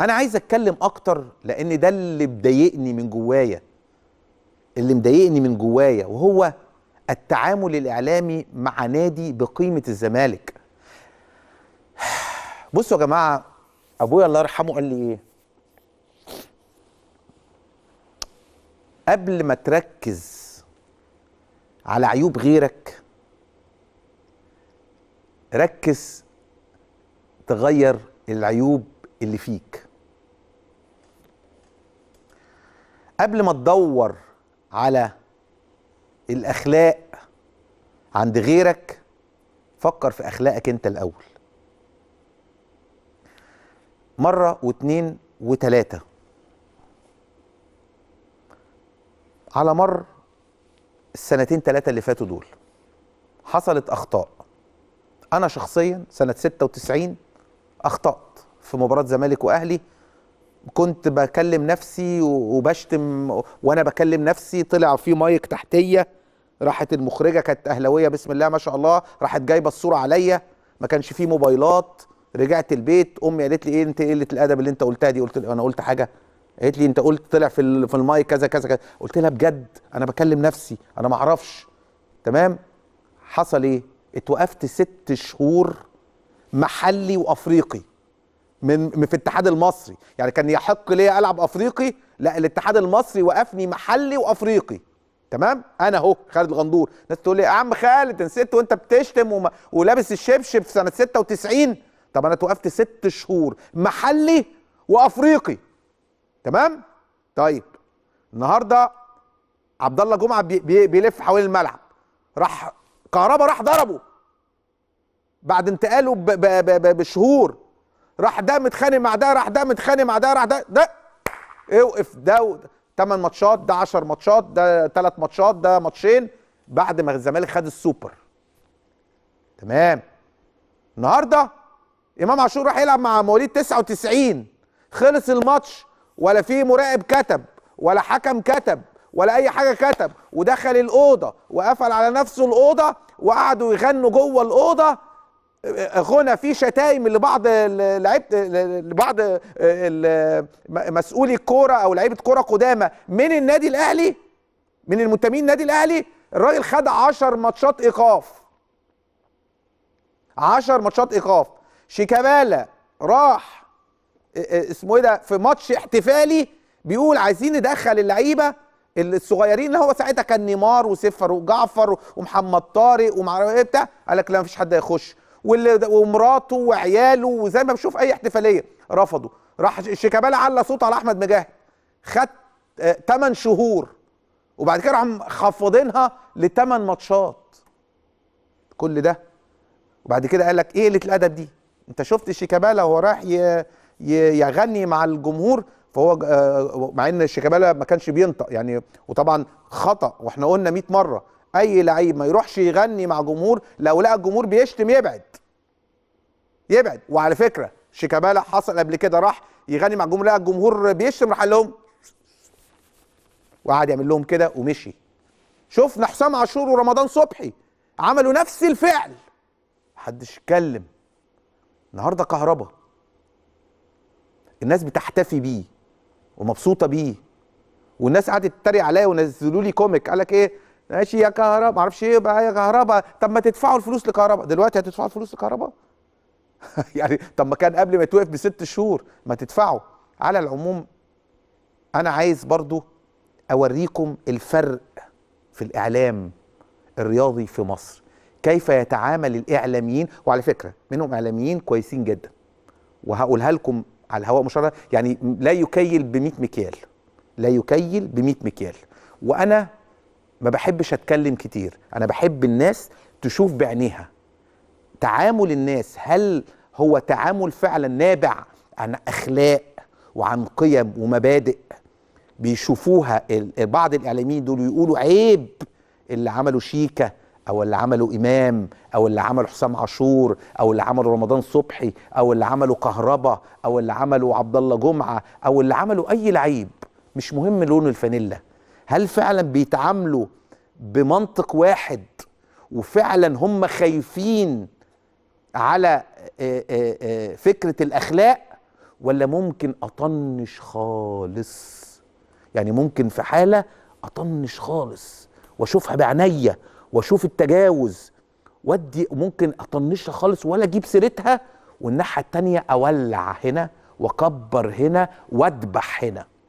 انا عايز اتكلم اكتر لان ده اللي مضايقني من جوايا اللي مضايقني من جوايا وهو التعامل الاعلامي مع نادي بقيمه الزمالك بصوا يا جماعه ابويا الله يرحمه قال لي ايه قبل ما تركز على عيوب غيرك ركز تغير العيوب اللي فيك قبل ما تدور على الاخلاق عند غيرك فكر في اخلاقك انت الاول مره واتنين وتلاته على مر السنتين تلاته اللي فاتوا دول حصلت اخطاء انا شخصيا سنه 96 اخطات في مباراه زمالك واهلي كنت بكلم نفسي وبشتم وانا بكلم نفسي طلع في مايك تحتيه راحت المخرجه كانت اهلاويه بسم الله ما شاء الله راحت جايبه الصوره عليا ما كانش فيه موبايلات رجعت البيت امي قالت لي ايه انت إيه قله الادب اللي انت قلتها دي قلت انا قلت حاجه قالت لي انت قلت طلع في في المايك كذا كذا كذا قلت لها بجد انا بكلم نفسي انا ما اعرفش تمام حصل ايه اتوقفت ست شهور محلي وافريقي من في الاتحاد المصري يعني كان يحق لي العب افريقي لا الاتحاد المصري وقفني محلي وافريقي تمام انا اهو خالد الغندور ناس تقول لي يا عم خالد نسيت وانت بتشتم وما... ولابس الشبشب في سنه 96 طب انا توقفت ست شهور محلي وافريقي تمام طيب النهارده عبد الله جمعه بي... بي... بيلف حوالين الملعب راح كهربا راح ضربه بعد انتقاله بشهور راح ده متخانق مع ده راح ده متخانق مع ده راح ده ده اوقف ده 8 ماتشات ده 10 ماتشات ده 3 ماتشات ده ماتشين بعد ما الزمالك خد السوبر تمام النهارده امام عاشور راح يلعب مع مواليد 99 خلص الماتش ولا في مراقب كتب ولا حكم كتب ولا اي حاجه كتب ودخل الاوضه وقفل على نفسه الاوضه وقعدوا يغنوا جوه الاوضه غنى في شتايم لبعض لعيبه لبعض مسؤولي الكوره او لعيبه كوره قدامى من النادي الاهلي من المنتمين النادي الاهلي الراجل خد 10 ماتشات ايقاف 10 ماتشات ايقاف شيكابالا راح اسمه ايه ده في ماتش احتفالي بيقول عايزين ندخل اللعيبه الصغيرين اللي هو ساعتها كان نيمار وسفر وجعفر ومحمد طارق ومعرفش ايه بتاع قال لك لا مفيش حد هيخش ومراته وعياله وزي ما بشوف اي احتفاليه رفضوا راح شيكابالا على صوته على احمد مجاهد خد 8 آه، شهور وبعد كده راحوا خفضينها ل 8 ماتشات كل ده وبعد كده قال لك ايه قله الادب دي انت شفت شيكابالا وهو رايح يغني مع الجمهور فهو آه، مع ان شيكابالا ما كانش بينطق يعني وطبعا خطا واحنا قلنا 100 مره اي لعيب ما يروحش يغني مع جمهور لو لقى الجمهور بيشتم يبعد يبعد وعلى فكره شيكابالا حصل قبل كده راح يغني مع الجمهور لقى الجمهور بيشتم راح قال لهم وقعد يعمل لهم كده ومشي شفنا حسام عاشور ورمضان صبحي عملوا نفس الفعل محدش اتكلم النهارده كهربا الناس بتحتفي بيه ومبسوطه بيه والناس قعدت تتريق عليا ونزلوا لي كوميك قال لك ايه ماشي يا كهرباء معرفش ايه بقى يا كهرباء طب ما تدفعوا الفلوس لكهرباء دلوقتي هتدفعوا الفلوس لكهرباء يعني طب ما كان قبل ما توقف بست شهور ما تدفعوا على العموم انا عايز برضو اوريكم الفرق في الاعلام الرياضي في مصر كيف يتعامل الاعلاميين وعلى فكره منهم اعلاميين كويسين جدا وهقولها لكم على الهواء مشاره يعني لا يكيل ب 100 مكيال لا يكيل ب 100 مكيال وانا ما بحبش اتكلم كتير انا بحب الناس تشوف بعينيها تعامل الناس هل هو تعامل فعلا نابع عن اخلاق وعن قيم ومبادئ بيشوفوها بعض الاعلاميين دول يقولوا عيب اللي عملوا شيكه او اللي عملوا امام او اللي عملوا حسام عاشور او اللي عملوا رمضان صبحي او اللي عملوا كهربا او اللي عملوا عبد الله جمعه او اللي عملوا اي لعيب مش مهم لون الفانيلا هل فعلا بيتعاملوا بمنطق واحد وفعلا هم خايفين على آه، آه، آه، فكره الاخلاق ولا ممكن اطنش خالص يعني ممكن في حاله اطنش خالص واشوفها بعينيا واشوف التجاوز ودي ممكن اطنشها خالص ولا اجيب سيرتها والناحيه التانيه اولع هنا واكبر هنا وادبح هنا